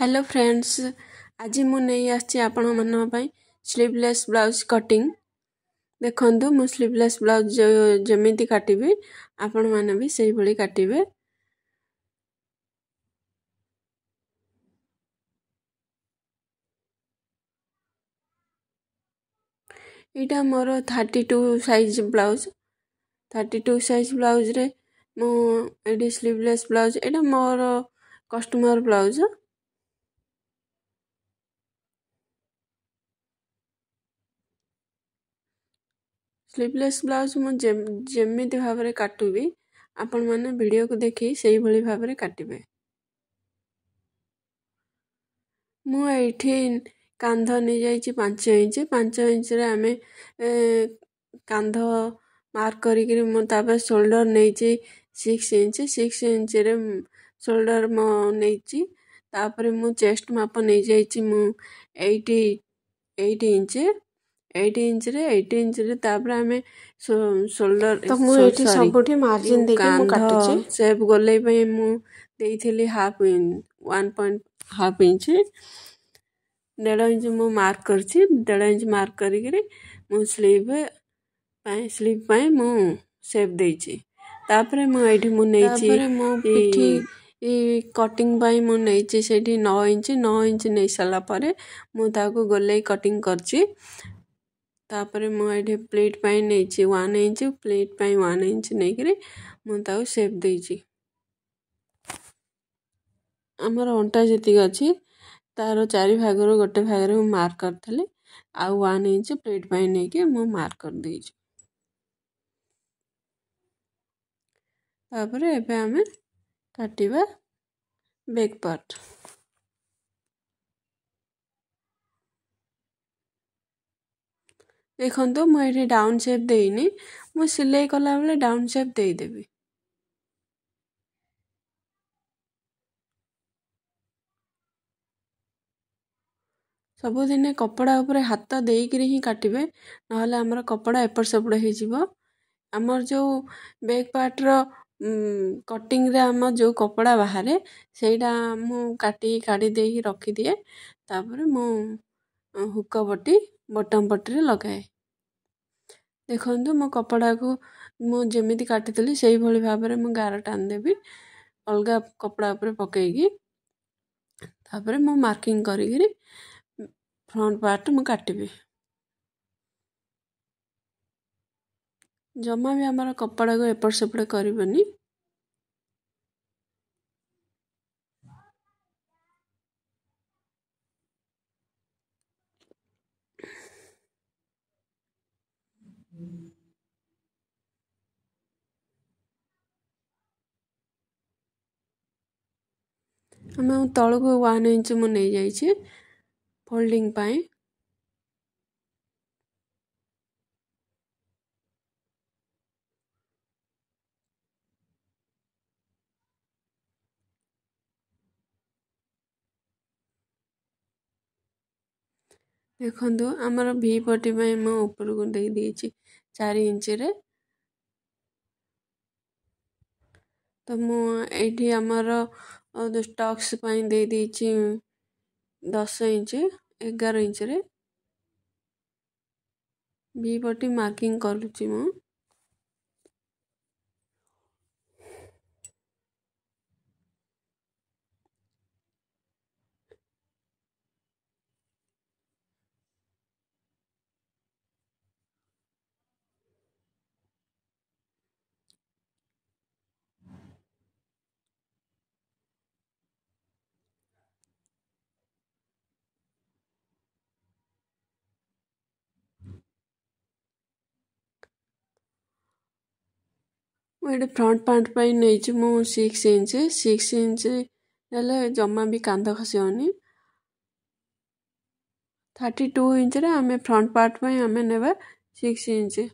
hello friends ଆଜି ମୁଁ ନେଇ ଆସିଛି ଆପଣମାନଙ୍କ ପାଇଁ ସ୍ଲିଭଲେସ୍ ବ୍ଲାଉଜ୍ କଟିଂ ଦେଖନ୍ତୁ ମୁଁ ସ୍ଲିଭଲେସ୍ ବ୍ଲାଉଜ୍ ଯେମିତି କାଟିବି ଆପଣମାନେ ବି ସେଇଭଳି କାଟିବେ ଏଇଟା ମୋର thirty two size blouse thirty two size ବ୍ଲାଉଜ୍ରେ ମୁଁ ଏଠି ସ୍ଲିଭଲେସ୍ ବ୍ଲାଉଜ୍ ଏଇଟା ମୋର କଷ୍ଟମର୍ ବ୍ଲାଉଜ୍ ସ୍ଲିପଲେସ୍ ବ୍ଲାଉଜ୍ ମୁଁ ଯେମିତି ଭାବରେ କାଟୁବି ଆପଣମାନେ ଭିଡ଼ିଓକୁ ଦେଖି ସେଇଭଳି ଭାବରେ କାଟିବେ ମୁଁ ଏଇଠି କାନ୍ଧ ନେଇଯାଇଛି ପାଞ୍ଚ ଇଞ୍ଚ ପାଞ୍ଚ ଇଞ୍ଚରେ ଆମେ କାନ୍ଧ ମାର୍କ କରିକିରି ମୁଁ ତାପରେ ସୋଲଡ଼ର ନେଇଛି ସିକ୍ସ ଇଞ୍ଚ ସିକ୍ସ ଇଞ୍ଚରେ ସୋଲଡ଼ର ମୋ ନେଇଛି ତାପରେ ମୁଁ ଚେଷ୍ଟ ମାପ ନେଇଯାଇଛି ମୁଁ ଏଇଟି ଏଇଟ୍ ଇଞ୍ଚ ଏଇଟ୍ ଇଞ୍ଚରେ ଏଇଟ୍ ଇଞ୍ଚରେ ତାପରେ ଆମେ ସୋଲ୍ଡର ତ ମୁଁ ଏଠି ସବୁଠି ମାର୍ଜିନ୍ ଦେଇକି ମୁଁ କାଟୁଛି ସେପ୍ ଗୋଲେଇ ପାଇଁ ମୁଁ ଦେଇଥିଲି half one point half inch ଦେଢ଼ ଇଞ୍ଚ ମୁଁ ମାର୍କ କରିଛି ଦେଢ଼ ଇଞ୍ଚ ମାର୍କ କରିକିରି ମୁଁ ସ୍ଲିଭ୍ ପାଇଁ ସ୍ଲିଭ୍ ପାଇଁ ମୁଁ ସେପ୍ ଦେଇଛି ତାପରେ ମୁଁ ଏଇଠି ମୁଁ ନେଇଛି ମୁଁ ପିଠି କଟିଂ ପାଇଁ ମୁଁ ନେଇଛି ସେଇଠି ନଅ ଇଞ୍ଚ ନଅ ଇଞ୍ଚ ନେଇସାରିଲା ପରେ ମୁଁ ତାକୁ ଗୋଲେଇ କଟିଂ କରିଛି ତାପରେ ମୁଁ ଏଇଠି ପ୍ଲେଟ୍ ପାଇଁ ନେଇଛି ୱାନ୍ ଇଞ୍ଚ ପ୍ଲେଟ୍ ପାଇଁ ୱାନ୍ ଇଞ୍ଚ୍ ନେଇକିରି ମୁଁ ତାକୁ ସେପ୍ ଦେଇଛି ଆମର ଅଣ୍ଟା ଯେତିକି ଅଛି ତାର ଚାରି ଭାଗରୁ ଗୋଟେ ଭାଗରେ ମୁଁ ମାର୍କ କରିଥିଲି ଆଉ ୱାନ୍ ଇଞ୍ଚ ପ୍ଲେଟ୍ ପାଇଁ ନେଇକି ମୁଁ ମାର୍କ କରିଦେଇଛି ତାପରେ ଏବେ ଆମେ କାଟିବା ବ୍ୟାକ୍ ପାର୍ଟ ଦେଖନ୍ତୁ ମୁଁ ଏଠି ଡାଉନ୍ ସେପ୍ ଦେଇନି ମୁଁ ସିଲେଇ କଲାବେଳେ ଡାଉନ୍ ସେପ୍ ଦେଇଦେବି ସବୁଦିନେ କପଡ଼ା ଉପରେ ହାତ ଦେଇକିରି ହିଁ କାଟିବେ ନହେଲେ ଆମର କପଡ଼ା ଏପଟ ସେପଟ ହୋଇଯିବ ଆମର ଯେଉଁ ବ୍ୟାକ୍ ପାର୍ଟର କଟିଙ୍ଗରେ ଆମ ଯେଉଁ କପଡ଼ା ବାହାରେ ସେଇଟା ମୁଁ କାଟି କାଢ଼ି ଦେଇକି ରଖିଦିଏ ତାପରେ ମୁଁ ହୁକ ବଟି ବଟମ ପଟିରେ ଲଗାଏ ଦେଖନ୍ତୁ ମୋ କପଡ଼ାକୁ ମୁଁ ଯେମିତି କାଟିଥିଲି ସେଇଭଳି ଭାବରେ ମୁଁ ଗାର ଟାଣିଦେବି ଅଲଗା କପଡ଼ା ଉପରେ ପକାଇକି ତାପରେ ମୁଁ ମାର୍କିଂ କରିକିରି ଫ୍ରଣ୍ଟ ପାର୍ଟ ମୁଁ କାଟିବି ଜମା ବି ଆମର କପଡ଼ାକୁ ଏପଟ ସେପଟ କରିବନି ଆମେ ତଳକୁ ୱାନ୍ ଇଞ୍ଚ ମୁଁ ନେଇଯାଇଛି ଫୋଲ୍ଡିଂ ପାଇଁ ଦେଖନ୍ତୁ ଆମର ଭି ପଟି ପାଇଁ ମୁଁ ଉପରକୁ ଦେଇଦେଇଛି ଚାରି ଇଞ୍ଚରେ ତ ମୁଁ ଏଇଠି ଆମର ଆଉ ଷ୍ଟକ୍ସ ପାଇଁ ଦେଇଛି ଦଶ ଇଞ୍ଚ ଏଗାର ଇଞ୍ଚରେ ବି ପଟି ମାର୍କିଂ କରୁଛି ମୁଁ ମୁଁ ଫ୍ରଣ୍ଟ ପ୍ୟାଣ୍ଟ ପାଇଁ ନେଇଛି ମୁଁ ସିକ୍ସ ଇଞ୍ଚ ସିକ୍ସ ଇଞ୍ଚ ନେଲେ ଜମା ବି କାନ୍ଧ ଖସିବନି ଥାର୍ଟି ଟୁ ଇଞ୍ଚରେ ଆମେ ଫ୍ରଣ୍ଟ ପାର୍ଟ ପାଇଁ ଆମେ ନେବା ସିକ୍ସ ଇଞ୍ଚ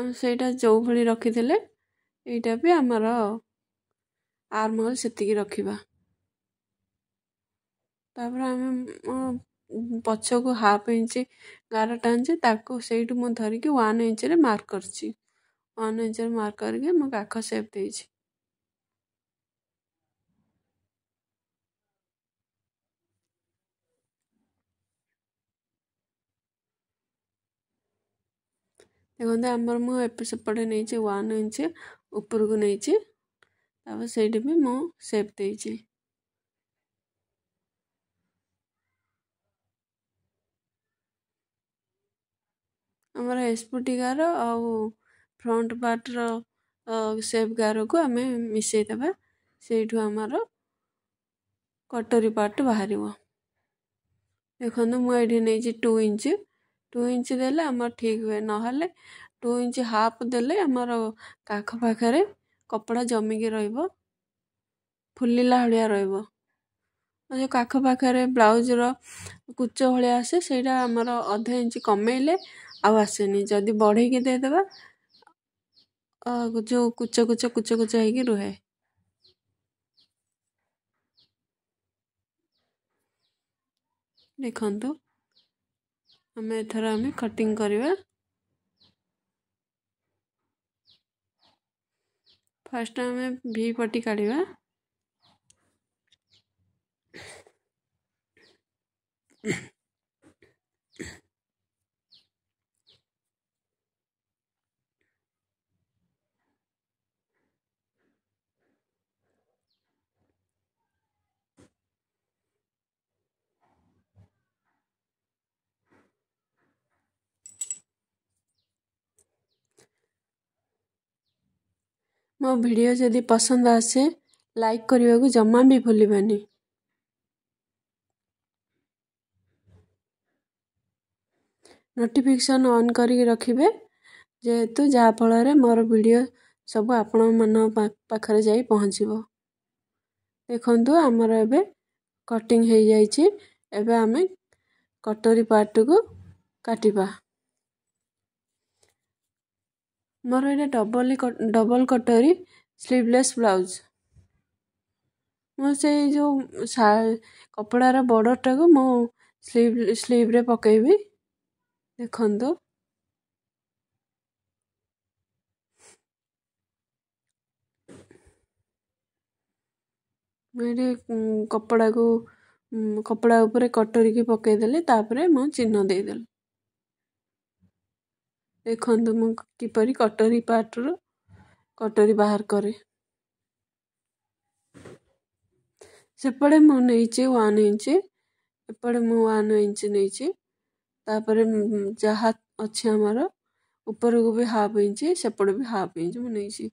ଆମେ ସେଇଟା ଯେଉଁଭଳି ରଖିଥିଲେ ଏଇଟା ବି ଆମର ଆର୍ମ ହୋଲ୍ ସେତିକି ରଖିବା ତାପରେ ଆମେ ପଛକୁ ହାଫ୍ ଇଞ୍ଚ୍ ଗାରଟା ଆଣିଛି ତାକୁ ସେଇଠୁ ମୁଁ ଧରିକି ୱାନ୍ ଇଞ୍ଚରେ ମାର୍କ କରିଛି ୱାନ୍ ଇଞ୍ଚରେ ମାର୍କ କରିକି ମୁଁ କାଖ ସେପ୍ ଦେଇଛି ଦେଖନ୍ତୁ ଆମର ମୁଁ ଏପଟ ସେପଟେ ନେଇଛି ୱାନ୍ ଇଞ୍ଚ୍ ଉପରକୁ ନେଇଛି ତାପରେ ସେଇଠି ବି ମୁଁ ସେପ୍ ଦେଇଛି ଆମର ଗାର ଆଉ ଫ୍ରଣ୍ଟ ପାର୍ଟର ସେପ୍ ଗାରକୁ ଆମେ ମିଶାଇ ଦେବା ସେଇଠୁ ଆମର କଟରୀ ପାର୍ଟ ବାହାରିବ ଦେଖନ୍ତୁ ମୁଁ ଏଇଠି ନେଇଛି ଟୁ ଇଞ୍ଚ ଟୁ ଇଞ୍ଚ ଦେଲେ ଆମର ଠିକ୍ ହୁଏ ନହେଲେ ଟୁ ଇଞ୍ଚ ହାଫ୍ ଦେଲେ ଆମର କାଖ ପାଖରେ କପଡ଼ା ଜମିକି ରହିବ ଫୁଲିଲା ଭଳିଆ ରହିବ ଯେଉଁ କାଖ ପାଖରେ ବ୍ଲାଉଜର କୁଚ ଭଳିଆ ଆସେ ସେଇଟା ଆମର ଅଧେ ଇଞ୍ଚ କମେଇଲେ आउ आसेनि जदि बढ़ेक देदे जो कुच कुच कुच कुच रुहे देखु आम एथर आम कटिंग करवा फास्ट आम भि पटी काढ़ ମୋ ଭିଡ଼ିଓ ଯଦି ପସନ୍ଦ ଆସେ ଲାଇକ୍ କରିବାକୁ ଜମା ବି ଭୁଲିବାନି ନୋଟିଫିକେସନ୍ ଅନ୍ କରିକି ରଖିବେ ଯେହେତୁ ଯାହାଫଳରେ ମୋର ଭିଡ଼ିଓ ସବୁ ଆପଣମାନଙ୍କ ପାଖରେ ଯାଇ ପହଞ୍ଚିବ ଦେଖନ୍ତୁ ଆମର ଏବେ କଟିଂ ହେଇଯାଇଛି ଏବେ ଆମେ କଟୋରୀ ପାର୍ଟକୁ କାଟିବା ମୋର ଏଇଟା ଡବଲ ଡବଲ କଟରୀ ସ୍ଲିଭଲେସ୍ ବ୍ଲାଉଜ୍ ମୁଁ ସେଇ ଯେଉଁ ଶା କପଡ଼ାର ବର୍ଡ଼ର୍ଟାକୁ ମୁଁ ସ୍ଲିଭ ସ୍ଲିଭରେ ପକେଇବି ଦେଖନ୍ତୁ ମୁଁ ଏଠି କପଡ଼ାକୁ କପଡ଼ା ଉପରେ କଟରୀକି ପକେଇଦେଲି ତାପରେ ମୁଁ ଚିହ୍ନ ଦେଇଦେଲି ଦେଖନ୍ତୁ ମୁଁ କିପରି କଟରୀ ପାର୍ଟରୁ କଟରୀ ବାହାର କରେ ସେପଟେ ମୁଁ ନେଇଛି ୱାନ୍ ଇଞ୍ଚ ଏପଟେ ମୁଁ ୱାନ୍ ଇଞ୍ଚ ନେଇଛି ତାପରେ ଯାହା ଅଛି ଆମର ଉପରକୁ ବି ହାଫ୍ ଇଞ୍ଚ ସେପଟେ ବି ହାଫ୍ ଇଞ୍ଚ ମୁଁ ନେଇଛି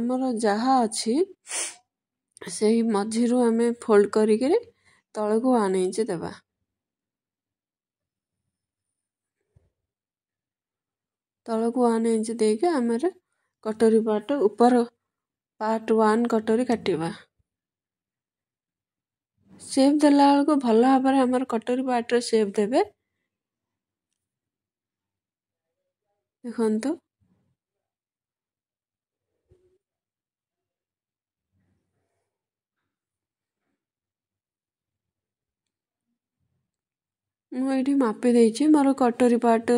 ଆମର ଯାହା ଅଛି ସେଇ ମଝିରୁ ଆମେ ଫୋଲ୍ଡ କରିକିରି ତଳକୁ ୱାନ୍ ଇଞ୍ଚ ଦେବା ତଳକୁ ୱାନ୍ ଇଞ୍ଚ ଦେଇକି ଆମର କଟୋରୀ ପାର୍ଟ ଉପର ପାର୍ଟ ୱାନ୍ କଟୋରୀ କାଟିବା ସେପ୍ ଦେଲା ବେଳକୁ ଭଲ ଭାବରେ ଆମର କଟୋରୀ ପାର୍ଟର ସେପ୍ ଦେବେ ଦେଖନ୍ତୁ ମୁଁ ଏଇଠି ମାପି ଦେଇଛି ମୋର କଟୋରୀ ପାର୍ଟ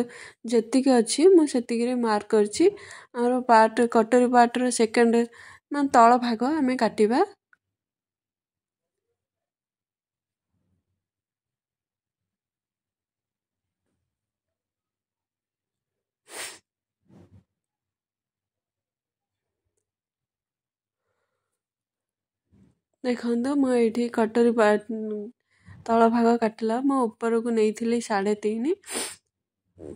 ଯେତିକି ଅଛି ମୁଁ ସେତିକିରେ ମାର୍କ କରିଛି ଆମର ପାର୍ଟ କଟୋରୀ ପାର୍ଟର ସେକେଣ୍ଡ ମାନେ ତଳ ଭାଗ ଆମେ କାଟିବା ଦେଖନ୍ତୁ ମୁଁ ଏଇଠି କଟୋରୀ ପାର୍ଟ ତଳ ଭାଗ କାଟିଲା ମୁଁ ଉପରକୁ ନେଇଥିଲି ସାଢ଼େ ତିନି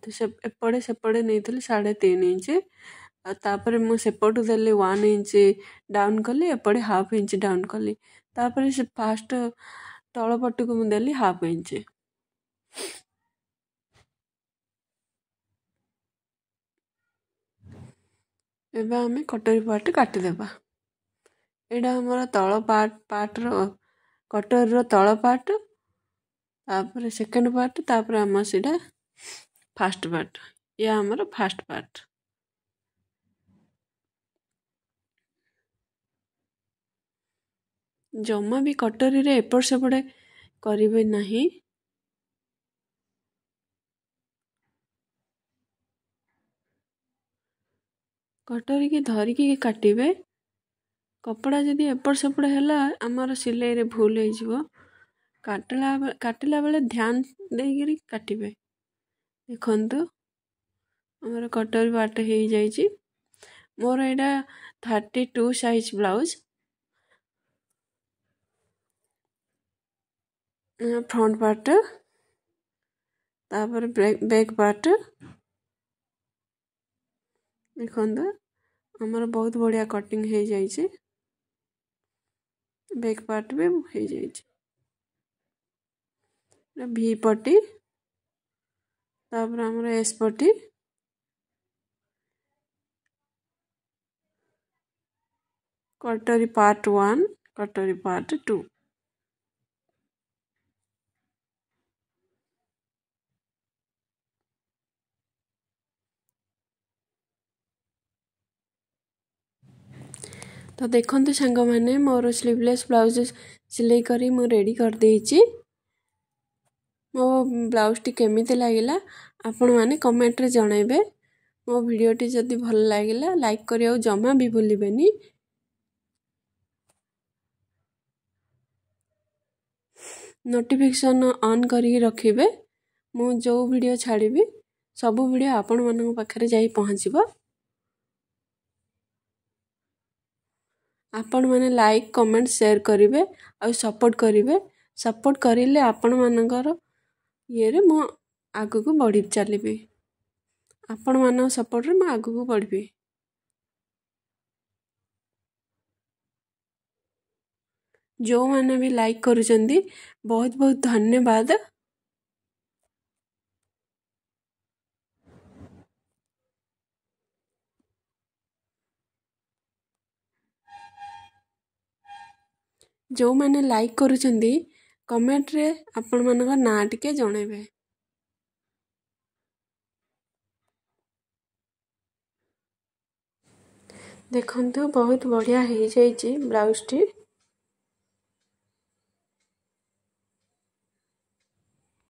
ତ ସେ ଏପଟେ ସେପଟେ ନେଇଥିଲି ସାଢ଼େ ତିନି ଇଞ୍ଚ ଆଉ ତାପରେ ମୁଁ ସେପଟୁ ଦେଲି ୱାନ୍ ଇଞ୍ଚ ଡାଉନ୍ କଲି ଏପଟେ ହାଫ୍ ଇଞ୍ଚ ଡାଉନ୍ କଲି ତାପରେ ସେ ଫାଷ୍ଟ ତଳ ପଟକୁ ମୁଁ ଦେଲି ହାଫ୍ ଇଞ୍ଚ ଏବେ ଆମେ କଟୋରୀ ପାର୍ଟ କାଟିଦେବା ଏଇଟା ଆମର ତଳ ପାର୍ଟ ପାର୍ଟର କଟରୀର ତଳ ପାର୍ଟ ତାପରେ ସେକେଣ୍ଡ ପାର୍ଟ ତାପରେ ଆମର ସେଇଟା ଫାଷ୍ଟ ପାର୍ଟ ଏ ଆମର ଫାଷ୍ଟ ପାର୍ଟ ଜମା ବି କଟରୀରେ ଏପଟ ସେପଟେ କରିବେ ନାହିଁ କଟରୀକି ଧରିକି କାଟିବେ କପଡ଼ା ଯଦି ଏପଟ ସେପଟ ହେଲା ଆମର ସିଲେଇରେ ଭୁଲ ହେଇଯିବ କାଟିଲା କାଟିଲା ବେଳେ ଧ୍ୟାନ ଦେଇକିରି କାଟିବେ ଦେଖନ୍ତୁ ଆମର କଟର ବାଟ ହେଇଯାଇଛି ମୋର ଏଇଟା thirty two size blouse front part ତାପରେ ବ୍ୟାକ୍ ପାର୍ଟ ଦେଖନ୍ତୁ ଆମର ବହୁତ ବଢ଼ିଆ କଟିଂ ହେଇଯାଇଛି ବ୍ୟାକ୍ ପାର୍ଟ ବି ହେଇଯାଇଛି ভি পটি তারপরে আমরা এস পটি কটরি পার্ট ওয়ান কটরি পার্ট টু ତ ଦେଖନ୍ତୁ ସାଙ୍ଗମାନେ ମୋର ସ୍ଲିଭଲେସ୍ ବ୍ଲାଉଜ୍ ସିଲେଇ କରି ମୁଁ ରେଡ଼ି କରିଦେଇଛି ମୋ ବ୍ଲାଉଜ୍ଟି କେମିତି ଲାଗିଲା ଆପଣମାନେ କମେଣ୍ଟରେ ଜଣାଇବେ ମୋ ଭିଡ଼ିଓଟି ଯଦି ଭଲ ଲାଗିଲା ଲାଇକ୍ କରିବାକୁ ଜମା ବି ଭୁଲିବେନି ନୋଟିଫିକେସନ୍ ଅନ୍ କରିକି ରଖିବେ ମୁଁ ଯେଉଁ ଭିଡ଼ିଓ ଛାଡ଼ିବି ସବୁ ଭିଡ଼ିଓ ଆପଣମାନଙ୍କ ପାଖରେ ଯାଇ ପହଞ୍ଚିବ ଆପଣମାନେ ଲାଇକ୍ କମେଣ୍ଟ ସେୟାର କରିବେ ଆଉ ସପୋର୍ଟ କରିବେ ସପୋର୍ଟ କରିଲେ ଆପଣମାନଙ୍କର ଇଏରେ ମୁଁ ଆଗକୁ ବଢ଼ି ଚାଲିବି ଆପଣମାନଙ୍କ ସପୋର୍ଟରେ ମୁଁ ଆଗକୁ ବଢ଼ିବି ଯେଉଁମାନେ ବି ଲାଇକ୍ କରୁଛନ୍ତି ବହୁତ ବହୁତ ଧନ୍ୟବାଦ ଯେଉଁମାନେ ଲାଇକ୍ କରୁଛନ୍ତି କମେଣ୍ଟରେ ଆପଣମାନଙ୍କ ନାଁ ଟିକେ ଜଣେଇବେ ଦେଖନ୍ତୁ ବହୁତ ବଢ଼ିଆ ହେଇଯାଇଛି ବ୍ଲାଉଜ୍ଟି